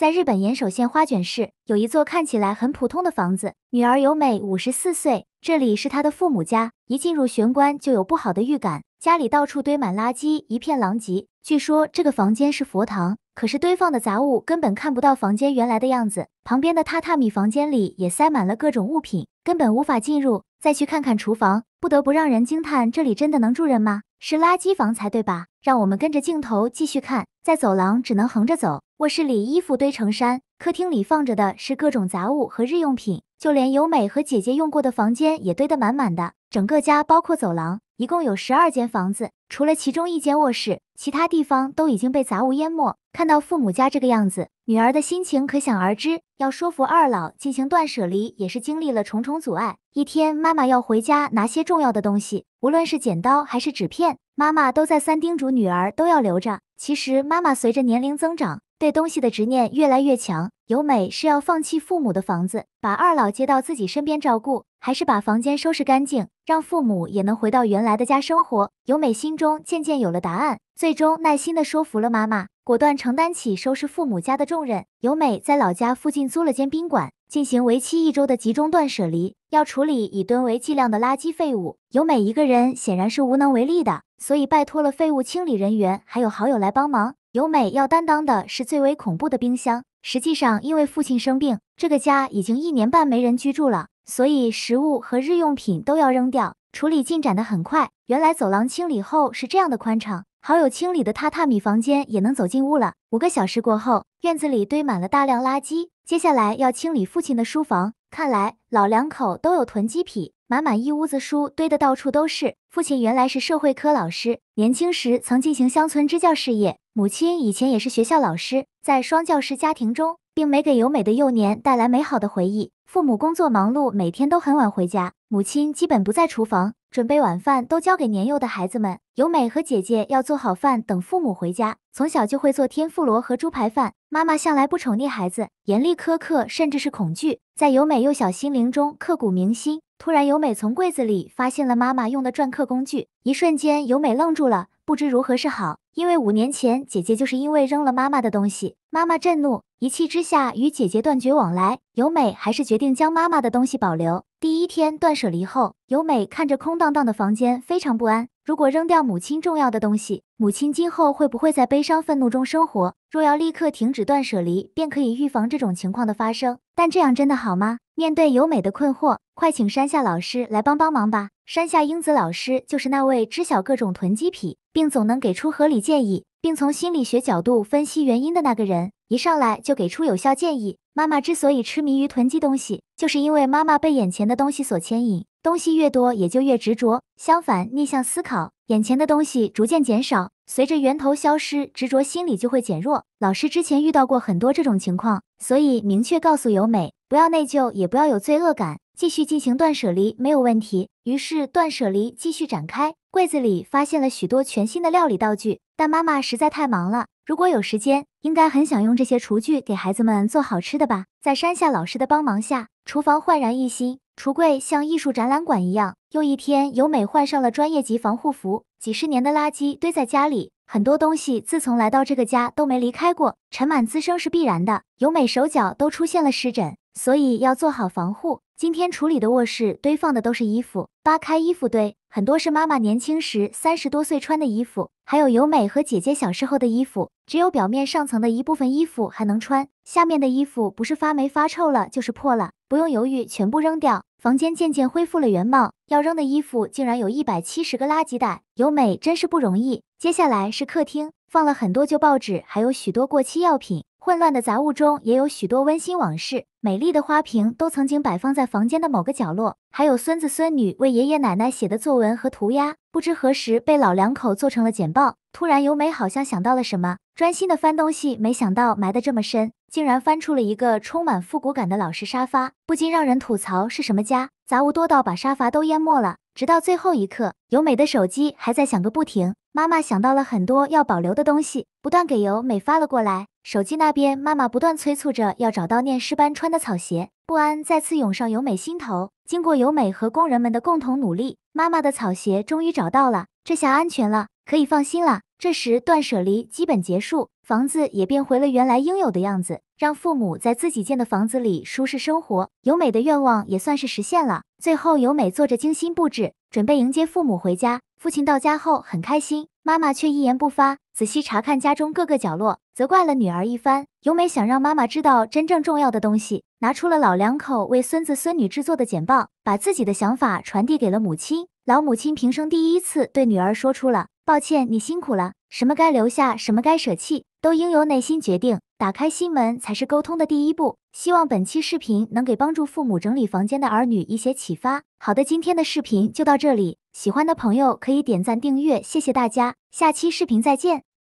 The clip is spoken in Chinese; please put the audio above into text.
在日本岩手县花卷市有一座看起来很普通的房子，女儿由美五十四岁，这里是她的父母家。一进入玄关就有不好的预感，家里到处堆满垃圾，一片狼藉。据说这个房间是佛堂，可是堆放的杂物根本看不到房间原来的样子。旁边的榻榻米房间里也塞满了各种物品，根本无法进入。再去看看厨房，不得不让人惊叹，这里真的能住人吗？是垃圾房才对吧？让我们跟着镜头继续看，在走廊只能横着走。卧室里衣服堆成山，客厅里放着的是各种杂物和日用品，就连由美和姐姐用过的房间也堆得满满的。整个家，包括走廊，一共有十二间房子，除了其中一间卧室，其他地方都已经被杂物淹没。看到父母家这个样子，女儿的心情可想而知。要说服二老进行断舍离，也是经历了重重阻碍。一天，妈妈要回家拿些重要的东西，无论是剪刀还是纸片，妈妈都在三叮嘱女儿都要留着。其实，妈妈随着年龄增长，对东西的执念越来越强，由美是要放弃父母的房子，把二老接到自己身边照顾，还是把房间收拾干净，让父母也能回到原来的家生活？由美心中渐渐有了答案，最终耐心的说服了妈妈，果断承担起收拾父母家的重任。由美在老家附近租了间宾馆，进行为期一周的集中断舍离，要处理以吨为计量的垃圾废物。由美一个人显然是无能为力的，所以拜托了废物清理人员，还有好友来帮忙。由美要担当的是最为恐怖的冰箱。实际上，因为父亲生病，这个家已经一年半没人居住了，所以食物和日用品都要扔掉。处理进展的很快，原来走廊清理后是这样的宽敞。好友清理的榻榻米房间也能走进屋了。五个小时过后，院子里堆满了大量垃圾。接下来要清理父亲的书房，看来老两口都有囤积癖。满满一屋子书堆的到处都是。父亲原来是社会科老师，年轻时曾进行乡村支教事业。母亲以前也是学校老师，在双教师家庭中，并没给由美的幼年带来美好的回忆。父母工作忙碌，每天都很晚回家，母亲基本不在厨房，准备晚饭都交给年幼的孩子们。由美和姐姐要做好饭等父母回家。从小就会做天妇罗和猪排饭。妈妈向来不宠溺孩子，严厉苛刻，甚至是恐惧，在由美幼小心灵中刻骨铭心。突然，由美从柜子里发现了妈妈用的篆刻工具。一瞬间，由美愣住了，不知如何是好。因为五年前，姐姐就是因为扔了妈妈的东西，妈妈震怒，一气之下与姐姐断绝往来。由美还是决定将妈妈的东西保留。第一天断舍离后，由美看着空荡荡的房间，非常不安。如果扔掉母亲重要的东西，母亲今后会不会在悲伤、愤怒中生活？若要立刻停止断舍离，便可以预防这种情况的发生。但这样真的好吗？面对由美的困惑，快请山下老师来帮帮忙吧。山下英子老师就是那位知晓各种囤积癖，并总能给出合理建议，并从心理学角度分析原因的那个人。一上来就给出有效建议。妈妈之所以痴迷于囤积东西，就是因为妈妈被眼前的东西所牵引，东西越多也就越执着。相反，逆向思考，眼前的东西逐渐减少，随着源头消失，执着心理就会减弱。老师之前遇到过很多这种情况，所以明确告诉由美。不要内疚，也不要有罪恶感，继续进行断舍离没有问题。于是断舍离继续展开。柜子里发现了许多全新的料理道具，但妈妈实在太忙了。如果有时间，应该很想用这些厨具给孩子们做好吃的吧。在山下老师的帮忙下，厨房焕然一新，橱柜像艺术展览馆一样。又一天，由美换上了专业级防护服。几十年的垃圾堆在家里，很多东西自从来到这个家都没离开过，尘螨滋生是必然的。由美手脚都出现了湿疹。所以要做好防护。今天处理的卧室堆放的都是衣服，扒开衣服堆，很多是妈妈年轻时三十多岁穿的衣服，还有由美和姐姐小时候的衣服。只有表面上层的一部分衣服还能穿，下面的衣服不是发霉发臭了，就是破了。不用犹豫，全部扔掉。房间渐渐恢复了原貌，要扔的衣服竟然有一百七十个垃圾袋。由美真是不容易。接下来是客厅，放了很多旧报纸，还有许多过期药品。混乱的杂物中也有许多温馨往事，美丽的花瓶都曾经摆放在房间的某个角落，还有孙子孙女为爷爷奶奶写的作文和涂鸦，不知何时被老两口做成了简报。突然，由美好像想到了什么，专心的翻东西，没想到埋得这么深，竟然翻出了一个充满复古感的老式沙发，不禁让人吐槽：是什么家？杂物多到把沙发都淹没了。直到最后一刻，由美的手机还在响个不停。妈妈想到了很多要保留的东西，不断给由美发了过来。手机那边，妈妈不断催促着要找到念诗班穿的草鞋。不安再次涌上由美心头。经过由美和工人们的共同努力，妈妈的草鞋终于找到了，这下安全了，可以放心了。这时，断舍离基本结束，房子也变回了原来应有的样子，让父母在自己建的房子里舒适生活。由美的愿望也算是实现了。最后，由美做着精心布置，准备迎接父母回家。父亲到家后很开心，妈妈却一言不发，仔细查看家中各个角落，责怪了女儿一番。由美想让妈妈知道真正重要的东西，拿出了老两口为孙子孙女制作的剪报，把自己的想法传递给了母亲。老母亲平生第一次对女儿说出了。抱歉，你辛苦了。什么该留下，什么该舍弃，都应由内心决定。打开心门才是沟通的第一步。希望本期视频能给帮助父母整理房间的儿女一些启发。好的，今天的视频就到这里。喜欢的朋友可以点赞订阅，谢谢大家。下期视频再见。